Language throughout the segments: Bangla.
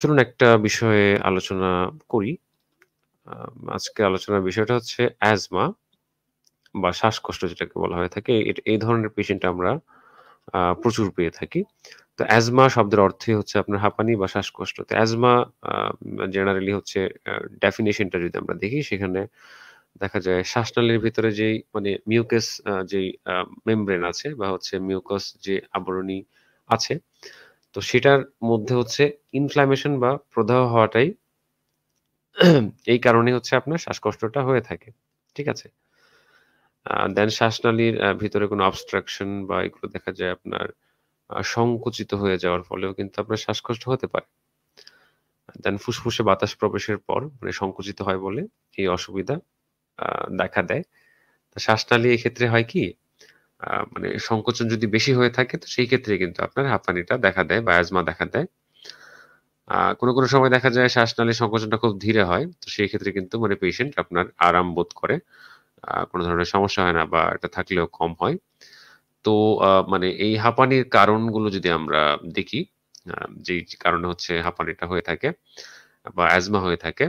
চলুন একটা বিষয়ে আলোচনা করি। আজকে আলোচনার বিষয়টা হচ্ছে অ্যাজমা বা শ্বাসকষ্ট যেটাকে বলা হয়ে থাকে। এই ধরনের পেশেন্ট আমরা প্রচুর পেয়ে থাকি। তো অ্যাজমা শব্দের অর্থই হচ্ছে আপনার হাঁপানি বা শ্বাসকষ্ট। তো অ্যাজমা জেনারেলি হচ্ছে ডেফিনেশনটা যদি আমরা দেখি সেখানে দেখা যায় শ্বাসনালীর ভিতরে যেই মানে মিউকাস যেই মেমব্রেন আছে বা হচ্ছে মিউকাস যে আবরণী আছে তো সেটার মধ্যে হচ্ছে ইনফ্লামেশন বা প্রদাহ হওয়াটাই এই কারণে হচ্ছে আপনার শ্বাসকষ্টটা হয়ে থাকে ঠিক আছে দেন শ্বাসনালীর ভিতরে কোনো অবস্ট্রাকশন বা এগুলো দেখা যায় আপনার সংকুচিত হয়ে যাওয়ার ফলেও কিন্তু আপনার শ্বাসকষ্ট হতে পারে দেন ফুসফুসে বাতাস প্রবেশের পর মানে সংকুচিত হয় বলে এই অসুবিধা দেখা দেয় শ্বাসনালী এক্ষেত্রে হয় কি মানে সংকোচন যদি বেশি হয়ে থাকে তো সেই ক্ষেত্রে কিন্তু আপনার হাঁপানিটা দেখা দেয় বা অ্যাজমা দেখা দেয় কোনো কোনো সময় দেখা যায় শ্বাসনালীর সংকোচনটা খুব ধীরে হয় তো সেই ক্ষেত্রে কিন্তু মানে পেশেন্ট আপনার আরাম বোধ করে কোনো ধরনের সমস্যা হয় না বা এটা থাকলেও কম হয় তো মানে এই হাঁপানির কারণগুলো যদি আমরা দেখি যে কারণে হচ্ছে হাঁপানিটা হয়ে থাকে বা অ্যাজমা হয়ে থাকে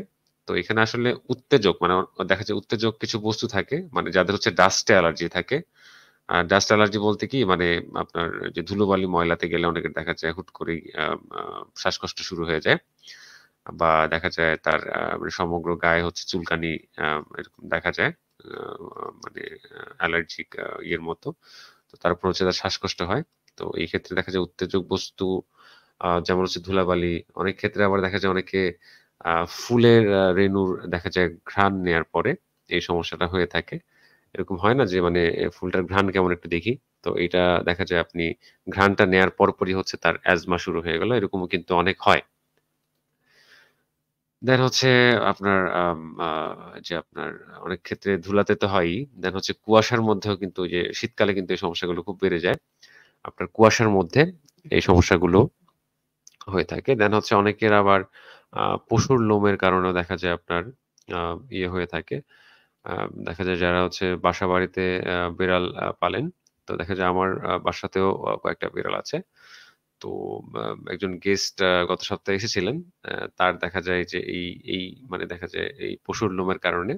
তো এখানে আসলে উত্তেজক মানে দেখা যায় উত্তেজক কিছু বস্তু থাকে মানে যাদের হচ্ছে ডাস্টে অ্যালার্জি থাকে আর ডাস্ট অ্যালার্জি বলতে কি মানে আপনার যে ধুলোবালি ময়লাতে গেলে অনেকের দেখা যায় হুট করেই শ্বাসকষ্ট শুরু হয়ে যায় বা দেখা যায় তার মানে সমগ্র গায়ে হচ্ছে চুলকানি এরকম দেখা যায় মানে অ্যালার্জিক ইয়ের মতো তো তারপর হচ্ছে তার শ্বাসকষ্ট হয় তো এই ক্ষেত্রে দেখা যায় উত্তেজক বস্তু যেমন হচ্ছে ধুলাবালি অনেক ক্ষেত্রে আবার দেখা যায় অনেকে ফুলের রেণুর দেখা যায় ঘ্রাণ নেয়ার পরে এই সমস্যাটা হয়ে থাকে এরকম হয় না যে মানে ফুলটার ঘ্রাণ কেমন একটু দেখি তো এটা দেখা যায় আপনি ঘ্রাণটা নেয়ার পরপরই হচ্ছে তার অ্যাজমা শুরু হয়ে গেল এরকমও কিন্তু অনেক হয় দেন হচ্ছে আপনার যে আপনার অনেক ক্ষেত্রে ধুলাতে তো হয়ই দেন হচ্ছে কুয়াশার মধ্যেও কিন্তু যে শীতকালে কিন্তু এই সমস্যাগুলো খুব বেড়ে যায় আপনার কুয়াশার মধ্যে এই সমস্যাগুলো হয়ে থাকে দেন হচ্ছে অনেকের আবার পশুর লোমের কারণেও দেখা যায় আপনার ইয়ে হয়ে থাকে দেখা যায় যারা হচ্ছে বাসা বাড়িতে বিড়াল পালেন তো দেখা যায় আমার বাসাতেও কয়েকটা বিড়াল আছে তো একজন গেস্ট গত সপ্তাহে এসেছিলেন তার দেখা যায় যে এই এই মানে দেখা যায় এই পশুর লোমের কারণে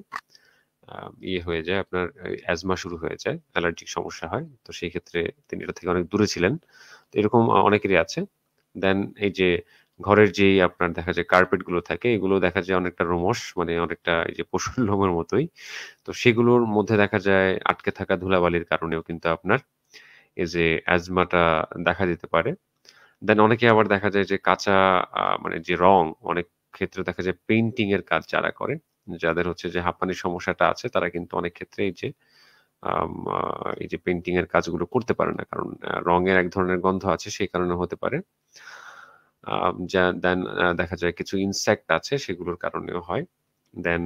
ইয়ে হয়ে যায় আপনার অ্যাজমা শুরু হয়ে যায় অ্যালার্জিক সমস্যা হয় তো সেই ক্ষেত্রে তিনি এটা থেকে অনেক দূরে ছিলেন তো এরকম অনেকেরই আছে দেন এই যে ঘরের যে আপনার দেখা যায় কার্পেট গুলো থাকে এগুলো দেখা যায় অনেকটা রোমশ মানে অনেকটা এই যে পশুর লোমের মতোই তো সেগুলোর মধ্যে দেখা যায় আটকে থাকা ধুলাবালির কারণেও কিন্তু আপনার এই যে অ্যাজমাটা দেখা দিতে পারে দেন অনেকে আবার দেখা যায় যে কাঁচা মানে যে রং অনেক ক্ষেত্রে দেখা যায় পেন্টিং এর কাজ যারা করে যাদের হচ্ছে যে হাঁপানির সমস্যাটা আছে তারা কিন্তু অনেক ক্ষেত্রে এই যে এই যে পেন্টিং এর কাজগুলো করতে পারে না কারণ রঙের এক ধরনের গন্ধ আছে সেই কারণে হতে পারে দেন দেখা যায় কিছু ইনসেক্ট আছে সেগুলোর কারণেও হয় দেন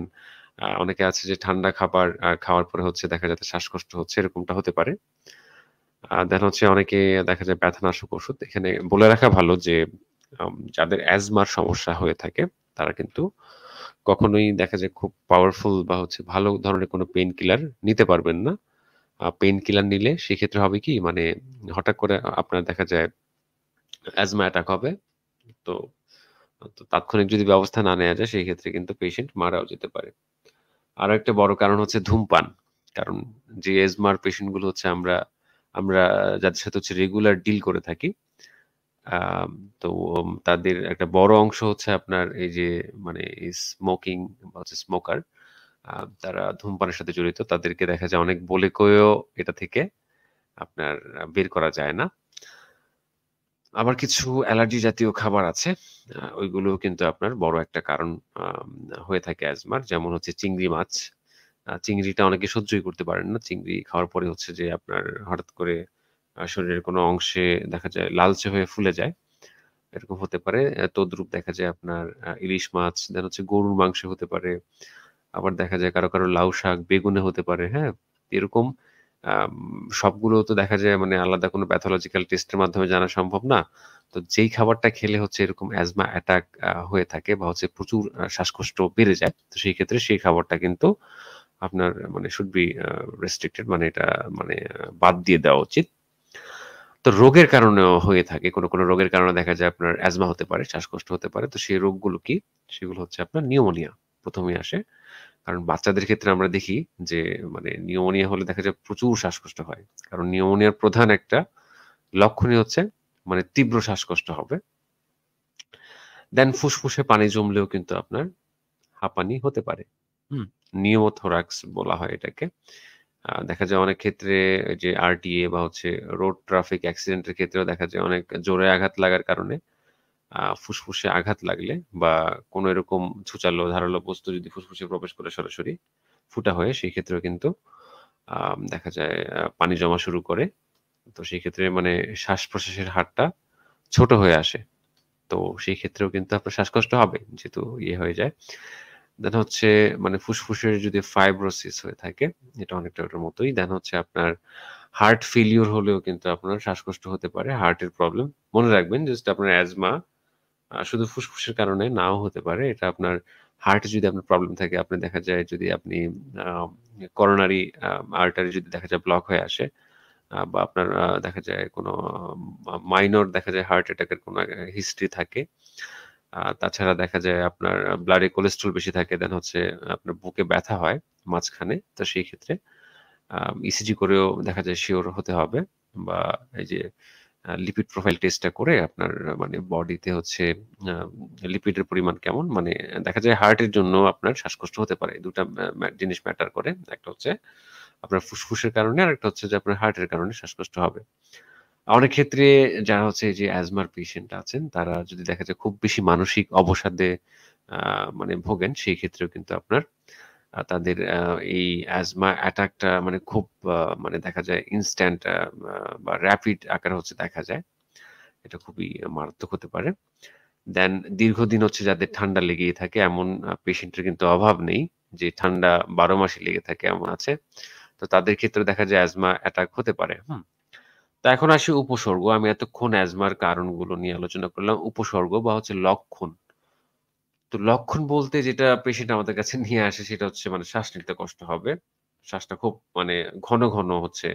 অনেকে আছে যে ঠান্ডা খাবার খাওয়ার পরে হচ্ছে দেখা যাচ্ছে শ্বাসকষ্ট হচ্ছে এরকমটা হতে পারে দেন হচ্ছে অনেকে দেখা যায় ব্যথানাশক ওষুধ এখানে বলে রাখা ভালো যে যাদের অ্যাজমার সমস্যা হয়ে থাকে তারা কিন্তু কখনোই দেখা যায় খুব পাওয়ারফুল বা হচ্ছে ভালো ধরনের কোনো পেন কিলার নিতে পারবেন না পেন কিলার নিলে সেক্ষেত্রে হবে কি মানে হঠাৎ করে আপনার দেখা যায় অ্যাজমা অ্যাটাক হবে তো তো তাৎক্ষণিক যদি ব্যবস্থা না নেওয়া যায় সেই ক্ষেত্রে কিন্তু পেশেন্ট মারাও যেতে পারে আরো একটা বড় কারণ হচ্ছে ধূমপান কারণ যে এজমার পেশেন্ট গুলো হচ্ছে আমরা আমরা যাদের সাথে হচ্ছে রেগুলার ডিল করে থাকি তো তাদের একটা বড় অংশ হচ্ছে আপনার এই যে মানে স্মোকিং হচ্ছে স্মোকার তারা ধূমপানের সাথে জড়িত তাদেরকে দেখা যায় অনেক বলে কয়েও এটা থেকে আপনার বের করা যায় না আবার কিছু অ্যালার্জি জাতীয় খাবার আছে ওইগুলো কিন্তু আপনার বড় একটা কারণ হয়ে থাকে অ্যাজমার যেমন হচ্ছে চিংড়ি মাছ চিংড়িটা অনেকে সহ্যই করতে পারেন না চিংড়ি খাওয়ার পরে হচ্ছে যে আপনার হঠাৎ করে শরীরের কোনো অংশে দেখা যায় লালচে হয়ে ফুলে যায় এরকম হতে পারে তদ্রূপ দেখা যায় আপনার ইলিশ মাছ দেন হচ্ছে গরুর মাংস হতে পারে আবার দেখা যায় কারো কারো লাউ শাক বেগুনে হতে পারে হ্যাঁ এরকম সবগুলো তো দেখা যায় মানে আলাদা কোনো প্যাথোলজিক্যাল টেস্টের মাধ্যমে জানা সম্ভব না তো যেই খাবারটা খেলে হচ্ছে এরকম অ্যাজমা অ্যাটাক হয়ে থাকে বা হচ্ছে প্রচুর শ্বাসকষ্ট বেড়ে যায় তো সেই ক্ষেত্রে সেই খাবারটা কিন্তু আপনার মানে শুড বি রেস্ট্রিক্টেড মানে এটা মানে বাদ দিয়ে দেওয়া উচিত তো রোগের কারণেও হয়ে থাকে কোনো কোনো রোগের কারণে দেখা যায় আপনার অ্যাজমা হতে পারে শ্বাসকষ্ট হতে পারে তো সেই রোগগুলো কি সেগুলো হচ্ছে আপনার নিউমোনিয়া প্রথমেই আসে কারণ বাচ্চাদের ক্ষেত্রে আমরা দেখি যে মানে নিউমোনিয়া হলে দেখা যায় প্রচুর শ্বাসকষ্ট হয় কারণ নিউমোনিয়ার প্রধান একটা লক্ষণই হচ্ছে মানে তীব্র শ্বাসকষ্ট হবে দেন ফুসফুসে পানি জমলেও কিন্তু আপনার হাঁপানি হতে পারে হুম নিউমোথোরাক্স বলা হয় এটাকে দেখা যায় অনেক ক্ষেত্রে যে আরটিএ বা হচ্ছে রোড ট্রাফিক অ্যাক্সিডেন্টের ক্ষেত্রেও দেখা যায় অনেক জোরে আঘাত লাগার কারণে ফুসফুসে আঘাত লাগলে বা কোনো এরকম ছুচালো ধারালো বস্তু যদি ফুসফুসে প্রবেশ করে সরাসরি ফুটা হয়ে সেই ক্ষেত্রেও কিন্তু দেখা যায় পানি জমা শুরু করে তো সেই ক্ষেত্রে মানে শ্বাস প্রশ্বাসের হারটা ছোট হয়ে আসে তো সেই ক্ষেত্রেও কিন্তু আপনার শ্বাসকষ্ট হবে যেহেতু ইয়ে হয়ে যায় দেন হচ্ছে মানে ফুসফুসের যদি ফাইব্রোসিস হয়ে থাকে এটা অনেকটা ওটার মতোই দেন হচ্ছে আপনার হার্ট ফেলিওর হলেও কিন্তু আপনার শ্বাসকষ্ট হতে পারে হার্টের প্রবলেম মনে রাখবেন জাস্ট আপনার অ্যাজমা শুধু ফুসফুসের কারণে নাও হতে পারে এটা আপনার হার্টে যদি আপনার প্রবলেম থাকে আপনি দেখা যায় যদি আপনি করোনারি আর্টারি যদি দেখা যায় ব্লক হয়ে আসে বা আপনার দেখা যায় কোনো মাইনর দেখা যায় হার্ট অ্যাটাকের কোনো হিস্ট্রি থাকে তাছাড়া দেখা যায় আপনার ব্লাডে কোলেস্ট্রল বেশি থাকে দেন হচ্ছে আপনার বুকে ব্যথা হয় মাঝখানে তো সেই ক্ষেত্রে ইসিজি e করেও দেখা যায় শিওর হতে হবে বা এই যে লিপিড প্রোফাইল টেস্টটা করে আপনার মানে বডিতে হচ্ছে লিপিডের পরিমাণ কেমন মানে দেখা যায় হার্টের জন্য আপনার শ্বাসকষ্ট হতে পারে দুটা জিনিস ম্যাটার করে একটা হচ্ছে আপনার ফুসফুসের কারণে আর একটা হচ্ছে যে আপনার হার্টের কারণে শ্বাসকষ্ট হবে অনেক ক্ষেত্রে যারা হচ্ছে যে অ্যাজমার পেশেন্ট আছেন তারা যদি দেখা যায় খুব বেশি মানসিক অবসাদে মানে ভোগেন সেই ক্ষেত্রেও কিন্তু আপনার তাদের এই অ্যাজমা অ্যাটাকটা মানে খুব মানে দেখা যায় ইনস্ট্যান্ট বা র্যাপিড আকার হচ্ছে দেখা যায় এটা খুবই মারাত্মক হতে পারে দেন দীর্ঘদিন হচ্ছে যাদের ঠান্ডা লেগেই থাকে এমন পেশেন্টের কিন্তু অভাব নেই যে ঠান্ডা বারো মাসে লেগে থাকে এমন আছে তো তাদের ক্ষেত্রে দেখা যায় অ্যাজমা অ্যাটাক হতে পারে হম তো এখন আসি উপসর্গ আমি এতক্ষণ অ্যাজমার কারণগুলো নিয়ে আলোচনা করলাম উপসর্গ বা হচ্ছে লক্ষণ তো লক্ষণ বলতে যেটা পেশেন্ট আমাদের কাছে নিয়ে আসে সেটা হচ্ছে মানে শ্বাস নিতে কষ্ট হবে শ্বাসটা খুব মানে ঘন ঘন হচ্ছে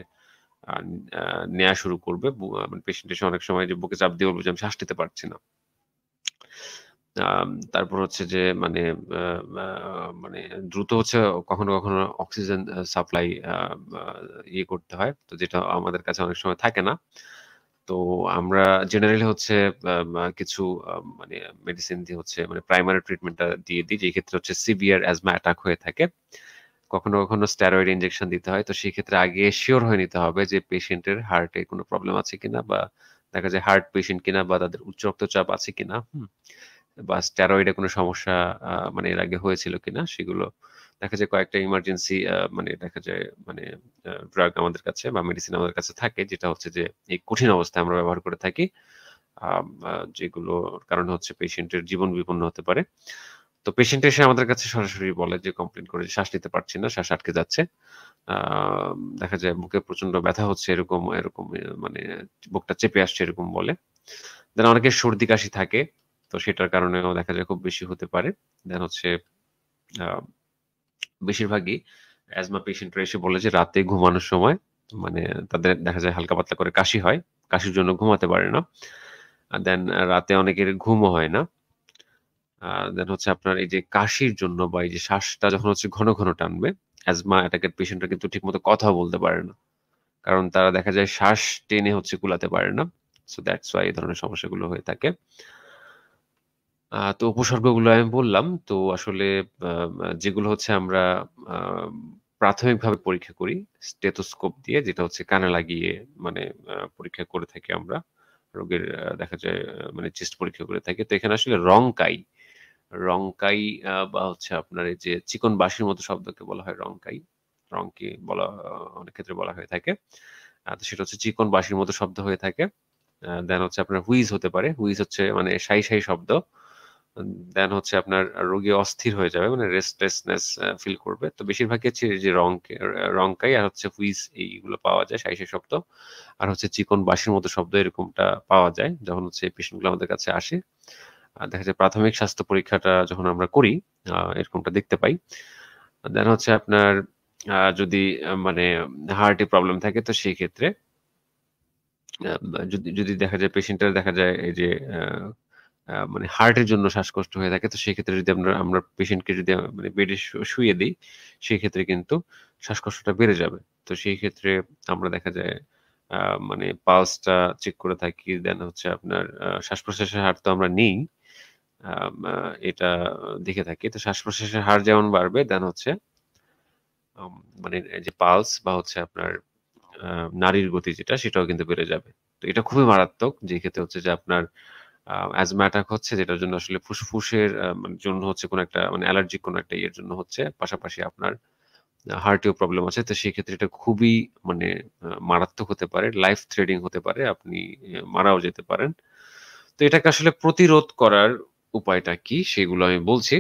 নেওয়া শুরু করবে মানে পেশেন্ট এসে অনেক সময় যে বুকে চাপ দিয়ে বলবে যে আমি শ্বাস নিতে পারছি না তারপর হচ্ছে যে মানে মানে দ্রুত হচ্ছে কখনো কখনো অক্সিজেন সাপ্লাই ইয়ে করতে হয় তো যেটা আমাদের কাছে অনেক সময় থাকে না তো আমরা জেনারেলি হচ্ছে কিছু মানে মেডিসিন দিয়ে হচ্ছে মানে প্রাইমারি ট্রিটমেন্টটা দিয়ে দিই যেই ক্ষেত্রে হচ্ছে সিভিয়ার অ্যাজমা অ্যাটাক হয়ে থাকে কখনো কখনো স্টেরয়েড ইনজেকশন দিতে হয় তো সেই ক্ষেত্রে আগে শিওর হয়ে নিতে হবে যে পেশেন্টের হার্টে কোনো প্রবলেম আছে কিনা বা দেখা যায় হার্ট পেশেন্ট কিনা বা তাদের উচ্চ রক্তচাপ আছে কিনা বা স্টেরয়েডে কোনো সমস্যা মানে এর আগে হয়েছিল কিনা সেগুলো দেখা যায় কয়েকটা ইমার্জেন্সি মানে দেখা যায় মানে ড্রাগ আমাদের কাছে বা মেডিসিন আমাদের কাছে থাকে যেটা হচ্ছে যে এই কঠিন অবস্থায় আমরা ব্যবহার করে থাকি যেগুলো কারণ হচ্ছে পেশেন্টের জীবন বিপন্ন হতে পারে তো পেশেন্ট এসে আমাদের কাছে সরাসরি বলে যে কমপ্লেন করে শ্বাস নিতে পারছি না শ্বাস আটকে যাচ্ছে দেখা যায় মুখে প্রচন্ড ব্যথা হচ্ছে এরকম এরকম মানে বুকটা চেপে আসছে এরকম বলে দেন অনেকে সর্দি কাশি থাকে তো সেটার কারণেও দেখা যায় খুব বেশি হতে পারে দেন হচ্ছে বেশিরভাগই অ্যাজমা পেশেন্টরা এসে বলে যে রাতে ঘুমানোর সময় মানে তাদের দেখা যায় হালকা পাতলা করে কাশি হয় কাশির জন্য ঘুমাতে পারে না দেন রাতে অনেকের ঘুমও হয় না দেন হচ্ছে আপনার এই যে কাশির জন্য বা এই যে শ্বাসটা যখন হচ্ছে ঘন ঘন টানবে অ্যাজমা অ্যাটাকের পেশেন্টরা কিন্তু ঠিক মতো কথা বলতে পারে না কারণ তারা দেখা যায় শ্বাস টেনে হচ্ছে কুলাতে পারে না সো দ্যাটস ওয়াই এই ধরনের সমস্যাগুলো হয়ে থাকে তো উপসর্গগুলো আমি বললাম। তো আসলে যেগুলো হচ্ছে আমরা প্রাথমিকভাবে পরীক্ষা করি স্টেথোস্কোপ দিয়ে যেটা হচ্ছে কানে লাগিয়ে মানে পরীক্ষা করে থাকি আমরা। রোগের দেখা যায় মানে চেস্ট পরীক্ষা করে থাকি। তো এখানে আসলে রংকাই, রংকাই বা হচ্ছে আপনার এই যে চিকন বাঁশির মতো শব্দকে বলা হয় রংকাই। রংকি বলা অনেক ক্ষেত্রে বলা হয়ে থাকে। তো সেটা হচ্ছে চিকন বাঁশির মতো শব্দ হয়ে থাকে। দেন হচ্ছে আপনার হুইজ হতে পারে। হুইজ হচ্ছে মানে শাঁই, শাঁই শব্দ। দেন হচ্ছে আপনার রোগী অস্থির হয়ে যাবে মানে রেস্টলেসনেস ফিল করবে তো বেশিরভাগ ক্ষেত্রে যে রং রংকাই আর হচ্ছে হুইস এইগুলো পাওয়া যায় সাইসে শব্দ আর হচ্ছে চিকন বাঁশির মতো শব্দ এরকমটা পাওয়া যায় যখন হচ্ছে পেশেন্টগুলো আমাদের কাছে আসে দেখা যায় প্রাথমিক স্বাস্থ্য পরীক্ষাটা যখন আমরা করি এরকমটা দেখতে পাই দেন হচ্ছে আপনার যদি মানে হার্টে প্রবলেম থাকে তো সেই ক্ষেত্রে যদি যদি দেখা যায় পেশেন্টের দেখা যায় এই যে মানে হার্টের জন্য শ্বাসকষ্ট হয়ে থাকে তো সেক্ষেত্রে যদি আমরা আমরা পেশেন্টকে যদি মানে বেডে শুয়ে দিই সেই ক্ষেত্রে কিন্তু শ্বাসকষ্টটা বেড়ে যাবে তো সেই ক্ষেত্রে আমরা দেখা যায় মানে পালসটা চেক করে থাকি দেন হচ্ছে আপনার শ্বাস প্রশ্বাসের হার তো আমরা নিই এটা দেখে থাকি তো শ্বাস প্রশ্বাসের হার যেমন বাড়বে দেন হচ্ছে মানে যে পালস বা হচ্ছে আপনার নারীর গতি যেটা সেটাও কিন্তু বেড়ে যাবে তো এটা খুবই মারাত্মক যে ক্ষেত্রে হচ্ছে যে আপনার আহ অ্যাজ অ্যাজমাটা হচ্ছে যেটার জন্য আসলে ফুসফুসের মানে জন্য হচ্ছে কোনো একটা মানে অ্যালার্জি কোনো একটা ইয়ের জন্য হচ্ছে পাশাপাশি আপনার হার্টেও প্রবলেম আছে তো সেক্ষেত্রে এটা খুবই মানে মারাত্মক হতে পারে লাইফ থ্রেডিং হতে পারে আপনি মারাও যেতে পারেন তো এটাকে আসলে প্রতিরোধ করার উপায়টা কি সেগুলো আমি বলছি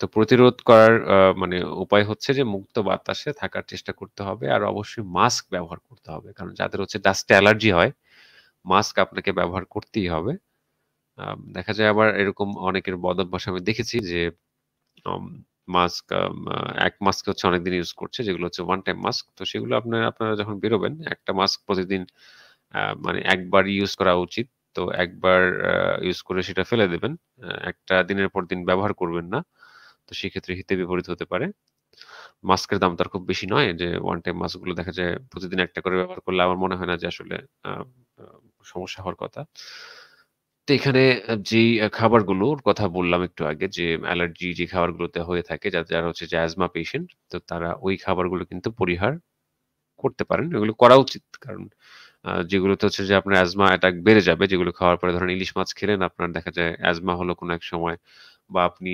তো প্রতিরোধ করার মানে উপায় হচ্ছে যে মুক্ত বাতাসে থাকার চেষ্টা করতে হবে আর অবশ্যই মাস্ক ব্যবহার করতে হবে কারণ যাদের হচ্ছে ডাস্টে অ্যালার্জি হয় মাস্ক আপনাকে ব্যবহার করতেই হবে দেখা যায় আবার এরকম অনেকের বদ আমি দেখেছি যে মাস্ক এক মাস্ক হচ্ছে অনেকদিন ইউজ করছে যেগুলো হচ্ছে ওয়ান টাইম মাস্ক তো সেগুলো আপনার আপনারা যখন বেরোবেন একটা মাস্ক প্রতিদিন মানে একবার ইউজ করা উচিত তো একবার ইউজ করে সেটা ফেলে দেবেন একটা দিনের পর দিন ব্যবহার করবেন না তো সেক্ষেত্রে হিতে বিপরীত হতে পারে মাস্কের দাম তার খুব বেশি নয় যে ওয়ান টাইম মাস্কগুলো দেখা যায় প্রতিদিন একটা করে ব্যবহার করলে আমার মনে হয় না যে আসলে সমস্যা হওয়ার কথা তো এখানে যেই খাবারগুলোর কথা বললাম একটু আগে যে অ্যালার্জি যে খাবারগুলোতে হয়ে থাকে যাদের যারা হচ্ছে যে অ্যাজমা পেশেন্ট তো তারা ওই খাবারগুলো কিন্তু পরিহার করতে পারেন এগুলো করা উচিত কারণ যেগুলোতে হচ্ছে যে আপনার অ্যাজমা অ্যাটাক বেড়ে যাবে যেগুলো খাওয়ার পরে ধরেন ইলিশ মাছ খেলেন আপনার দেখা যায় অ্যাজমা হলো কোনো এক সময় বা আপনি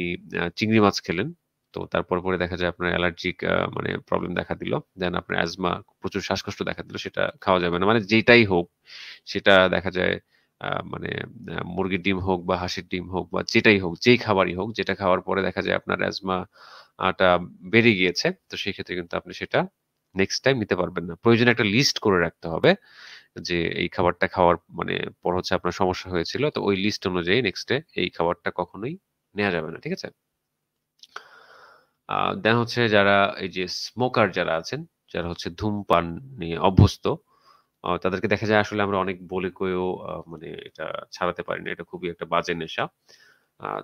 চিংড়ি মাছ খেলেন তো তারপর পরে দেখা যায় আপনার অ্যালার্জিক মানে প্রবলেম দেখা দিল দেন আপনার অ্যাজমা প্রচুর শ্বাসকষ্ট দেখা দিল সেটা খাওয়া যাবে না মানে যেটাই হোক সেটা দেখা যায় মানে মুরগির ডিম হোক বা হাঁসের ডিম হোক বা যেটাই হোক যেই খাবারই হোক যেটা খাওয়ার পরে দেখা যায় আপনার অ্যাজমা আটা বেড়ে গিয়েছে তো সেই ক্ষেত্রে কিন্তু আপনি সেটা নেক্সট টাইম নিতে পারবেন না প্রয়োজনে একটা লিস্ট করে রাখতে হবে যে এই খাবারটা খাওয়ার মানে পর হচ্ছে আপনার সমস্যা হয়েছিল তো ওই লিস্ট অনুযায়ী নেক্সট ডে এই খাবারটা কখনোই নেওয়া যাবে না ঠিক আছে দেন হচ্ছে যারা এই যে স্মোকার যারা আছেন যারা হচ্ছে ধূমপান নিয়ে অভ্যস্ত তাদেরকে দেখা যায় আসলে আমরা অনেক বলে কয়েও মানে এটা ছাড়াতে পারি না এটা খুবই একটা বাজে নেশা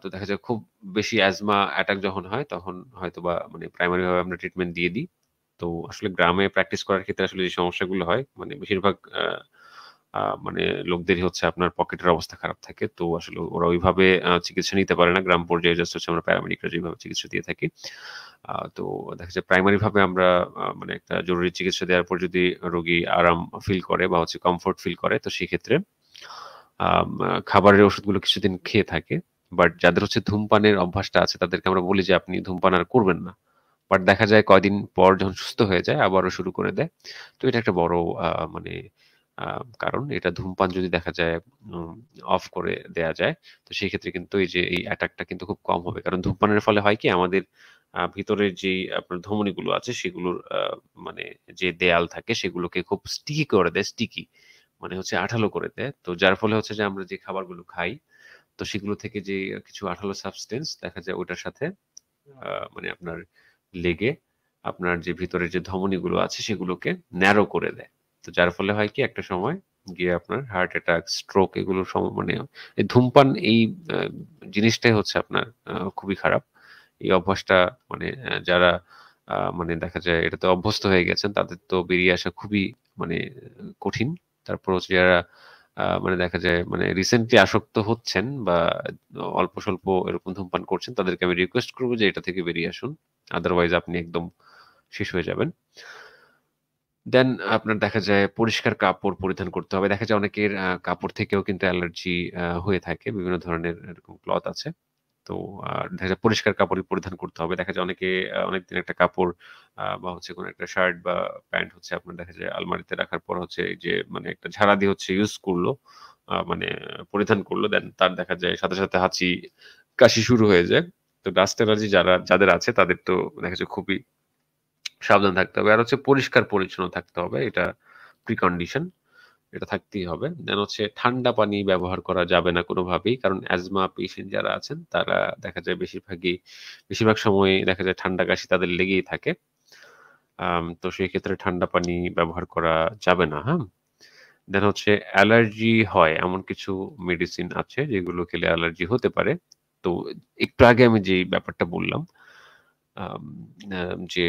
তো দেখা যায় খুব বেশি অ্যাজমা অ্যাটাক যখন হয় তখন হয়তো বা মানে প্রাইমারিভাবে আমরা ট্রিটমেন্ট দিয়ে দিই তো আসলে গ্রামে প্র্যাকটিস করার ক্ষেত্রে আসলে যে সমস্যাগুলো হয় মানে বেশিরভাগ মানে লোকদেরই হচ্ছে আপনার পকেটের অবস্থা খারাপ থাকে তো আসলে ওরা ওইভাবে চিকিৎসা নিতে পারে না গ্রাম পর্যায়ে জাস্ট হচ্ছে আমরা প্যারামেডিকরা যেভাবে চিকিৎসা দিয়ে থাকি তো দেখা যায় প্রাইমারি ভাবে আমরা মানে একটা জরুরি চিকিৎসা দেওয়ার পর যদি রোগী আরাম ফিল করে বা হচ্ছে কমফোর্ট ফিল করে তো সেক্ষেত্রে খাবারের ওষুধগুলো কিছুদিন খেয়ে থাকে বাট যাদের হচ্ছে ধূমপানের অভ্যাসটা আছে তাদেরকে আমরা বলি যে আপনি ধূমপান আর করবেন না বাট দেখা যায় কয়দিন পর যখন সুস্থ হয়ে যায় আবারও শুরু করে দেয় তো এটা একটা বড় মানে কারণ এটা ধূমপান যদি দেখা যায় অফ করে দেয়া যায় তো সেই ক্ষেত্রে কিন্তু এই যে এই অ্যাটাকটা কিন্তু খুব কম হবে কারণ ধূমপানের ফলে হয় কি আমাদের ভিতরের যে আপনার ধমনীগুলো আছে সেগুলোর মানে যে দেয়াল থাকে সেগুলোকে খুব স্টিকি করে দেয় স্টিকি মানে হচ্ছে আঠালো করে দেয় তো যার ফলে হচ্ছে যে আমরা যে খাবারগুলো খাই তো সেগুলো থেকে যে কিছু আঠালো সাবস্টেন্স দেখা যায় ওটার সাথে মানে আপনার লেগে আপনার যে ভিতরে যে ধমনীগুলো আছে সেগুলোকে ন্যারো করে দেয় তো যার ফলে হয় কি একটা সময় গিয়ে আপনার হার্ট অ্যাটাক স্ট্রোক এগুলো মানে ধূমপান এই জিনিসটাই হচ্ছে আপনার খুবই খারাপ এই অভ্যাসটা মানে যারা মানে দেখা যায় এটাতে অভ্যস্ত হয়ে গেছেন তাদের তো বেরিয়ে আসা খুবই মানে কঠিন তারপর হচ্ছে যারা মানে দেখা যায় মানে রিসেন্টলি আসক্ত হচ্ছেন বা অল্প স্বল্প এরকম ধূমপান করছেন তাদেরকে আমি রিকোয়েস্ট করবো যে এটা থেকে বেরিয়ে আসুন আদারওয়াইজ আপনি একদম শেষ হয়ে যাবেন দেন আপনার দেখা যায় পরিষ্কার কাপড় পরিধান করতে হবে দেখা যায় অনেকের কাপড় থেকেও কিন্তু অ্যালার্জি হয়ে থাকে বিভিন্ন ধরনের এরকম ক্লথ আছে তো দেখা যায় পরিষ্কার কাপড়ই পরিধান করতে হবে দেখা যায় অনেকে অনেকদিন একটা কাপড় বা হচ্ছে কোনো একটা শার্ট বা প্যান্ট হচ্ছে আপনার দেখা যায় আলমারিতে রাখার পর হচ্ছে যে মানে একটা ঝাড়া দিয়ে হচ্ছে ইউজ করলো মানে পরিধান করলো দেন তার দেখা যায় সাথে সাথে হাঁচি কাশি শুরু হয়ে যায় তো ডাস্ট অ্যালার্জি যারা যাদের আছে তাদের তো দেখা যায় খুবই সাবধান থাকতে হবে আর হচ্ছে পরিষ্কার পরিচ্ছন্ন থাকতে হবে এটা প্রিকন্ডিশন এটা থাকতেই হবে দেন হচ্ছে ঠান্ডা পানি ব্যবহার করা যাবে না কোনোভাবেই কারণ অ্যাজমা পেশেন্ট যারা আছেন তারা দেখা যায় বেশিরভাগই বেশিরভাগ সময় দেখা যায় ঠান্ডা কাশি তাদের লেগেই থাকে তো সেই ক্ষেত্রে ঠান্ডা পানি ব্যবহার করা যাবে না হ্যাঁ দেন হচ্ছে অ্যালার্জি হয় এমন কিছু মেডিসিন আছে যেগুলো খেলে অ্যালার্জি হতে পারে তো একটু আগে আমি যে ব্যাপারটা বললাম যে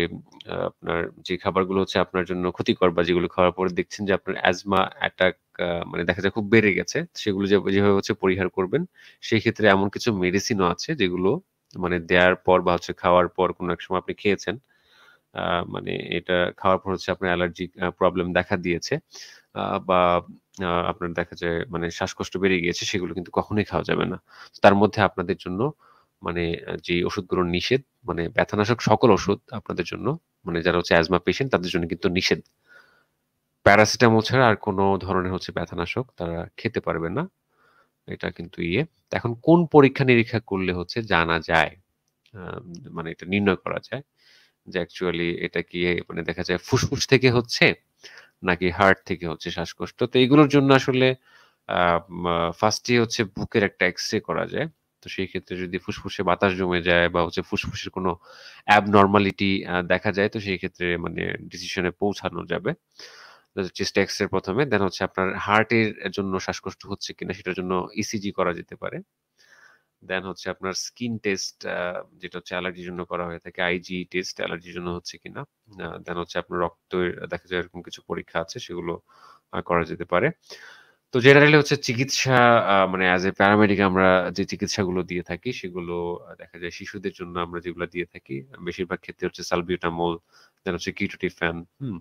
আপনার যে খাবারগুলো হচ্ছে আপনার জন্য ক্ষতিকর বা যেগুলো খাওয়ার পরে দেখছেন যে আপনার অ্যাজমা অ্যাটাক মানে দেখা যায় খুব বেড়ে গেছে সেগুলো যেভাবে হচ্ছে পরিহার করবেন সেই ক্ষেত্রে এমন কিছু মেডিসিনও আছে যেগুলো মানে দেওয়ার পর বা হচ্ছে খাওয়ার পর কোনো এক সময় আপনি খেয়েছেন মানে এটা খাওয়ার পর হচ্ছে আপনার অ্যালার্জি প্রবলেম দেখা দিয়েছে বা আপনার দেখা যায় মানে শ্বাসকষ্ট বেড়ে গিয়েছে সেগুলো কিন্তু কখনোই খাওয়া যাবে না তার মধ্যে আপনাদের জন্য মানে যে ওষুধ নিষেধ মানে ব্যথানাশক সকল ওষুধ আপনাদের জন্য মানে যারা হচ্ছে অ্যাজমা পেশেন্ট তাদের জন্য কিন্তু নিষেধ প্যারাসিটামল ছাড়া আর কোনো ধরনের হচ্ছে ব্যথানাশক তারা খেতে পারবে না এটা কিন্তু ইয়ে এখন কোন পরীক্ষা নিরীক্ষা করলে হচ্ছে জানা যায় মানে এটা নির্ণয় করা যায় যে অ্যাকচুয়ালি এটা কি মানে দেখা যায় ফুসফুস থেকে হচ্ছে নাকি হার্ট থেকে হচ্ছে শ্বাসকষ্ট তো এগুলোর জন্য আসলে ফার্স্টে হচ্ছে বুকের একটা এক্স রে করা যায় তো সেই ক্ষেত্রে যদি ফুসফুসে বাতাস জমে যায় বা হচ্ছে ফুসফুসের কোনো অ্যাবনর্মালিটি দেখা যায় তো সেই ক্ষেত্রে মানে ডিসিশনে পৌঁছানো যাবে চেস্ট এর প্রথমে দেন হচ্ছে আপনার হার্টের জন্য শ্বাসকষ্ট হচ্ছে কিনা সেটার জন্য ইসিজি e করা যেতে পারে দেন হচ্ছে আপনার স্কিন টেস্ট যেটা হচ্ছে অ্যালার্জির জন্য করা হয়ে থাকে আইজি টেস্ট অ্যালার্জির জন্য হচ্ছে কিনা দেন হচ্ছে আপনার রক্তের দেখা যায় এরকম কিছু পরীক্ষা আছে সেগুলো করা যেতে পারে তো জেনারেলি হচ্ছে চিকিৎসা আহ, মানে অ্যাজ এ প্যারামেডিক আমরা যে চিকিৎসাগুলো দিয়ে থাকি সেগুলো দেখা যায় শিশুদের জন্য আমরা যেগুলো দিয়ে থাকি বেশিরভাগ ক্ষেত্রে হচ্ছে সালবিউটামল দেন হচ্ছে কিটোটি ফ্যান হুম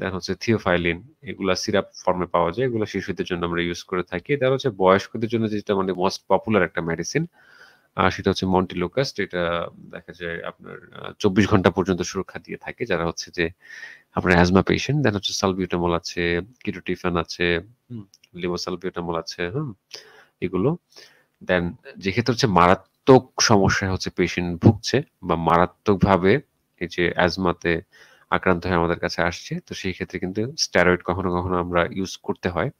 দেন হচ্ছে থিওফাইলিন এগুলা সিরাপ ফর্মে পাওয়া যায় এগুলো শিশুদের জন্য আমরা ইউজ করে থাকি দেন হচ্ছে বয়স্কদের জন্য যেটা মানে মোস্ট পপুলার একটা মেডিসিন আর সেটা হচ্ছে মন্টিলোকাস্ট এটা দেখা যায় আপনার চব্বিশ ঘন্টা পর্যন্ত সুরক্ষা দিয়ে থাকে যারা হচ্ছে যে আপনার অ্যাজমা পেশেন্ট দেন হচ্ছে সালবিউটামল আছে ফ্যান আছে লিবোসালপিওটামল আছে হুম এগুলো দেন যে ক্ষেত্রে হচ্ছে মারাত্মক সমস্যা হচ্ছে পেশেন্ট ভুগছে বা মারাত্মকভাবে এই যে অ্যাজমাতে আক্রান্ত হয়ে আমাদের কাছে আসছে তো সেই ক্ষেত্রে কিন্তু স্টেরয়েড কখনো কখনো আমরা ইউজ করতে হয়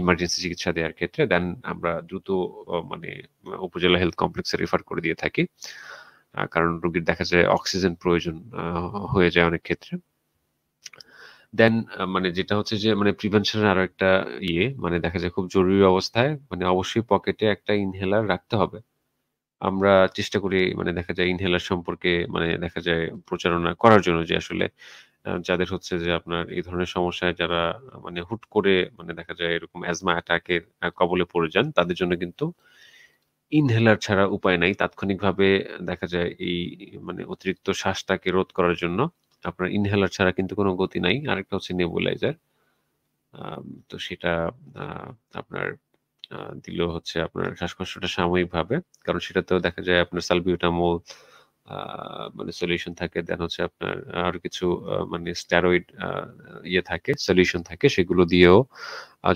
ইমার্জেন্সি চিকিৎসা দেওয়ার ক্ষেত্রে দেন আমরা দ্রুত মানে উপজেলা হেলথ কমপ্লেক্সে রেফার করে দিয়ে থাকি কারণ রোগীর দেখা যায় অক্সিজেন প্রয়োজন হয়ে যায় অনেক ক্ষেত্রে দেন মানে যেটা হচ্ছে যে মানে প্রিভেনশন আরো একটা ইয়ে মানে দেখা যায় খুব জরুরি অবস্থায় মানে অবশ্যই পকেটে একটা ইনহেলার রাখতে হবে আমরা চেষ্টা করি মানে দেখা যায় ইনহেলার সম্পর্কে মানে দেখা যায় প্রচারণা করার জন্য যে আসলে যাদের হচ্ছে যে আপনার এই ধরনের সমস্যায় যারা মানে হুট করে মানে দেখা যায় এরকম অ্যাজমা অ্যাটাকের কবলে পড়ে যান তাদের জন্য কিন্তু ইনহেলার ছাড়া উপায় নাই তাৎক্ষণিকভাবে দেখা যায় এই মানে অতিরিক্ত শ্বাসটাকে রোধ করার জন্য আপনার ইনহেলার ছাড়া কিন্তু কোনো গতি নাই আরেকটা হচ্ছে নেবুলাইজার তো সেটা আপনার দিল হচ্ছে আপনার শ্বাসকষ্টটা সাময়িকভাবে কারণ সেটাতেও দেখা যায় আপনার সালবিউটামল মানে সলিউশন থাকে দেন হচ্ছে আপনার আর কিছু মানে স্টেরয়েড ইয়ে থাকে সলিউশন থাকে সেগুলো দিয়েও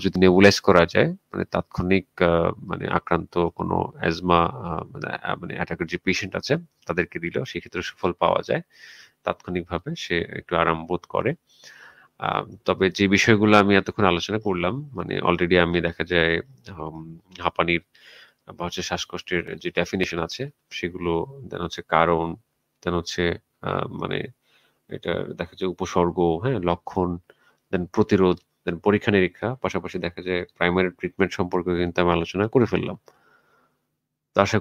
যদি নেবুলাইজ করা যায় মানে তাৎক্ষণিক মানে আক্রান্ত কোনো অ্যাজমা মানে অ্যাটাকের মানে যে পেশেন্ট আছে তাদেরকে দিলেও সেক্ষেত্রে সুফল পাওয়া যায় তাৎক্ষণিকভাবে সে একটু আরাম বোধ করে তবে যে বিষয়গুলো আমি এতক্ষণ আলোচনা করলাম মানে অলরেডি আমি দেখা যায় হাঁপানির বা হচ্ছে শ্বাসকষ্টের যে ডেফিনেশন আছে সেগুলো দেন হচ্ছে কারণ দেন হচ্ছে মানে এটা দেখা যায় উপসর্গ হ্যাঁ লক্ষণ দেন প্রতিরোধ দেন পরীক্ষা নিরীক্ষা পাশাপাশি দেখা যায় প্রাইমারি ট্রিটমেন্ট সম্পর্কে কিন্তু আমি আলোচনা করে ফেললাম তো আশা